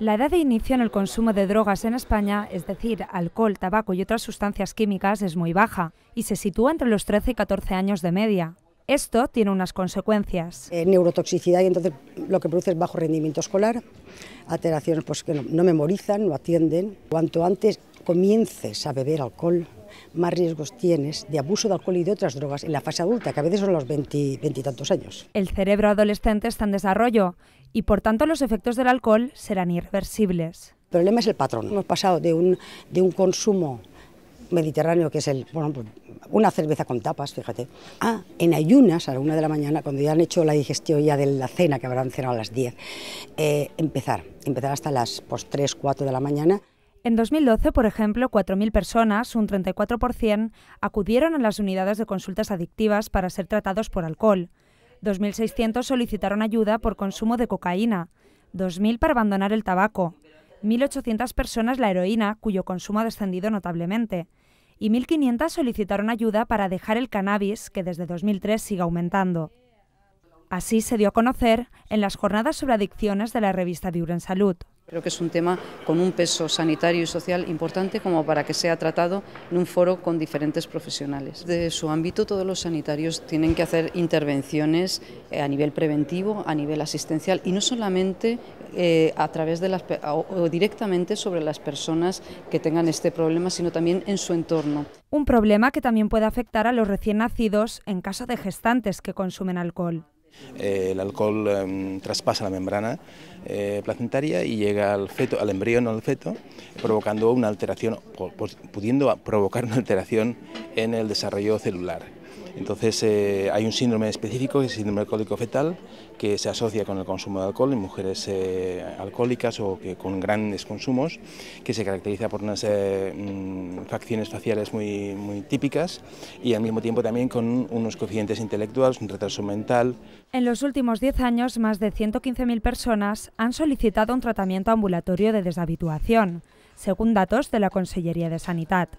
La edad de inicio en el consumo de drogas en España, es decir, alcohol, tabaco y otras sustancias químicas, es muy baja y se sitúa entre los 13 y 14 años de media. Esto tiene unas consecuencias. Eh, neurotoxicidad y entonces lo que produce es bajo rendimiento escolar, alteraciones pues, que no, no memorizan, no atienden. Cuanto antes comiences a beber alcohol, más riesgos tienes de abuso de alcohol y de otras drogas en la fase adulta, que a veces son los veintitantos años. El cerebro adolescente está en desarrollo y por tanto los efectos del alcohol serán irreversibles. El problema es el patrón. Hemos pasado de un, consumo mediterráneo, que es el, pues, una cerveza con tapas, fíjate, ah, en ayunas a la una de la mañana, cuando ya han hecho la digestión ya de la cena, que habrán cenado a las diez, eh, empezar, empezar hasta las pues, tres, 3, 4 de la mañana. En 2012, por ejemplo, 4.000 personas, un 34%, acudieron a las unidades de consultas adictivas para ser tratados por alcohol. 2.600 solicitaron ayuda por consumo de cocaína, 2.000 para abandonar el tabaco, 1.800 personas la heroína, cuyo consumo ha descendido notablemente, y 1.500 solicitaron ayuda para dejar el cannabis, que desde 2003 sigue aumentando. Así se dio a conocer en las jornadas sobre adicciones de la revista Viure en Salud. Creo que es un tema con un peso sanitario y social importante como para que sea tratado en un foro con diferentes profesionales. De su ámbito, todos los sanitarios tienen que hacer intervenciones eh, a nivel preventivo, a nivel asistencial y no solamente eh, a través de las o directamente sobre las personas que tengan este problema, sino también en su entorno. Un problema que también puede afectar a los recién nacidos en caso de gestantes que consumen alcohol. Eh, el alcohol em, traspasa la membrana eh, placentaria y llega al feto, al embrión o al feto, provocando una pues, pudiendo provocar una alteración en el desarrollo celular. Entonces eh, hay un síndrome específico, que es el síndrome alcohólico fetal, que se asocia con el consumo de alcohol en mujeres eh, alcohólicas o que con grandes consumos, que se caracteriza por unas eh, mm, facciones faciales muy, muy típicas y al mismo tiempo también con unos coeficientes intelectuales, un retraso mental. En los últimos 10 años, más de 115.000 personas han solicitado un tratamiento ambulatorio de deshabituación, según datos de la Consellería de Sanidad.